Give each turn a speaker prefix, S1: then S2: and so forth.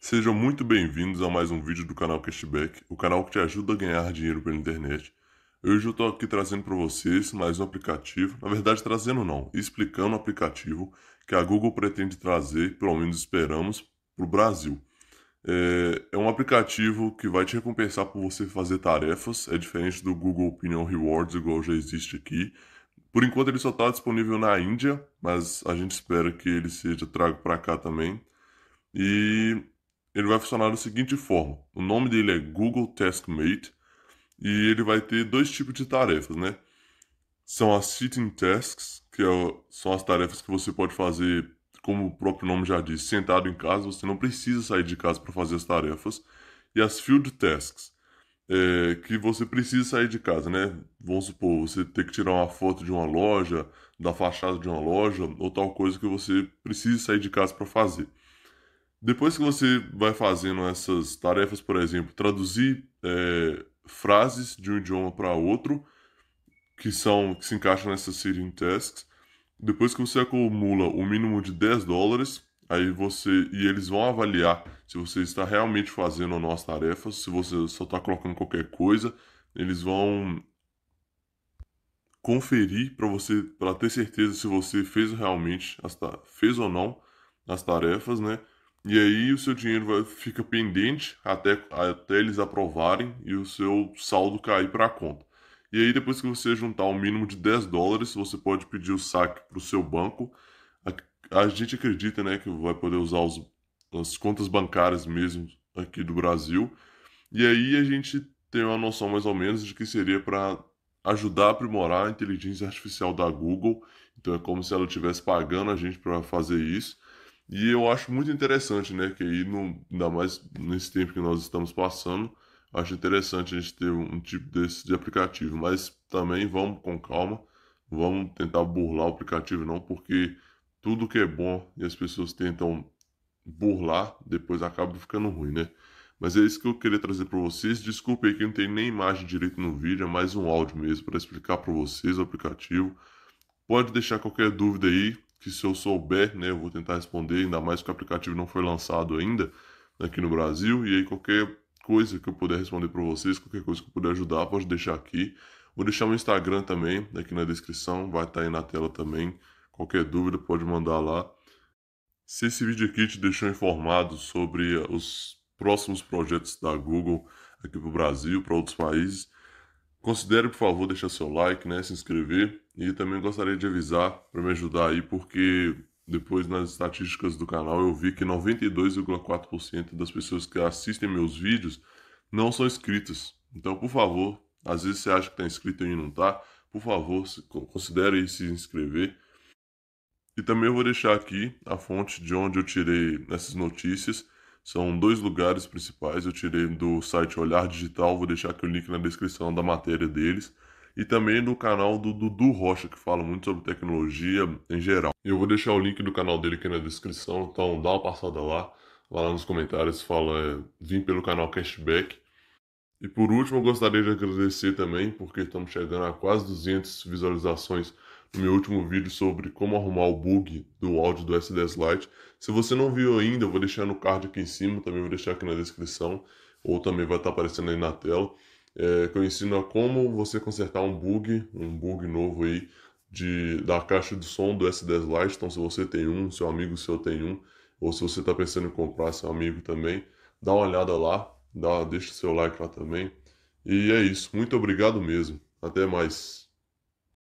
S1: Sejam muito bem-vindos a mais um vídeo do canal Cashback, o canal que te ajuda a ganhar dinheiro pela internet. Hoje eu estou aqui trazendo para vocês mais um aplicativo, na verdade trazendo não, explicando o aplicativo que a Google pretende trazer, pelo menos esperamos, para o Brasil. É, é, um aplicativo que vai te recompensar por você fazer tarefas, é diferente do Google Opinion Rewards, igual já existe aqui. Por enquanto ele só está disponível na Índia, mas a gente espera que ele seja trago para cá também. E ele vai funcionar da seguinte forma: o nome dele é Google Taskmate e ele vai ter dois tipos de tarefas, né? São as sitting tasks, que é são as tarefas que você pode fazer, como o próprio nome já diz, sentado em casa, você não precisa sair de casa para fazer as tarefas, e as field tasks. É, que você precisa sair de casa, né? Vamos supor, você ter que tirar uma foto de uma loja, da fachada de uma loja, ou tal coisa que você precisa sair de casa para fazer. Depois que você vai fazendo essas tarefas, por exemplo, traduzir é, frases de um idioma para outro, que são que se encaixam nessas sitting tasks. Depois que você acumula o um mínimo de 10 dólares, aí você e eles vão avaliar se você está realmente fazendo ou não as tarefas, se você só está colocando qualquer coisa, eles vão conferir para você para ter certeza se você fez realmente as, fez ou não as tarefas, né? E aí o seu dinheiro vai, fica pendente até, até eles aprovarem e o seu saldo cair para a conta. E aí depois que você juntar um mínimo de 10 dólares, você pode pedir o saque para o seu banco. A, a, gente acredita né, que vai poder usar os, as contas bancárias mesmo aqui do Brasil. E aí a gente tem uma noção mais ou menos de que seria para ajudar a aprimorar a inteligência artificial da Google. Então é como se ela estivesse pagando a gente para fazer isso. E eu acho muito interessante, né? Que aí, no, ainda mais nesse tempo que nós estamos passando, acho interessante a gente ter um tipo desse de aplicativo. Mas também vamos com calma, vamos tentar burlar o aplicativo, não, porque tudo que é bom e as pessoas tentam burlar, depois acaba ficando ruim, né? Mas é isso que eu queria trazer para vocês. Desculpe aí que não tem nem imagem direito no vídeo, é mais um áudio mesmo para explicar para vocês o aplicativo. Pode deixar qualquer dúvida aí, que se eu souber, né, eu vou tentar responder, ainda mais que o aplicativo não foi lançado ainda aqui no Brasil. E aí qualquer coisa que eu puder responder para vocês, qualquer coisa que eu puder ajudar, pode deixar aqui. Vou deixar meu Instagram também aqui na descrição, vai estar tá aí na tela também. Qualquer dúvida pode mandar lá. Se esse vídeo aqui te deixou informado sobre os próximos projetos da Google aqui para o Brasil, para outros países, Considere, por favor, deixar seu like, né, se inscrever e também gostaria de avisar para me ajudar aí, porque depois nas estatísticas do canal eu vi que 92,4% das pessoas que assistem meus vídeos não são inscritas. Então, por favor, às vezes você acha que está inscrito e não está, por favor, considere se inscrever. E também eu vou deixar aqui a fonte de onde eu tirei essas notícias são dois lugares principais, eu tirei do site Olhar Digital, vou deixar aqui o link na descrição da matéria deles. E também do canal do Dudu Rocha, que fala muito sobre tecnologia em geral. Eu vou deixar o link do canal dele aqui na descrição, então dá uma passada lá. Vai lá nos comentários, fala é, vim pelo canal Cashback. E por último, eu gostaria de agradecer também, porque estamos chegando a quase 200 visualizações no meu último vídeo sobre como arrumar o bug do áudio do S10 Lite. Se você não viu ainda, eu vou deixar no card aqui em cima, também vou deixar aqui na descrição, ou também vai estar aparecendo aí na tela, é, que eu ensino a como você consertar um bug, um bug novo aí, de, da caixa de som do S10 Lite. Então se você tem um, seu amigo seu tem um, ou se você está pensando em comprar, seu amigo também, dá uma olhada lá, dá, deixa o seu like lá também. E é isso. Muito obrigado mesmo. Até mais.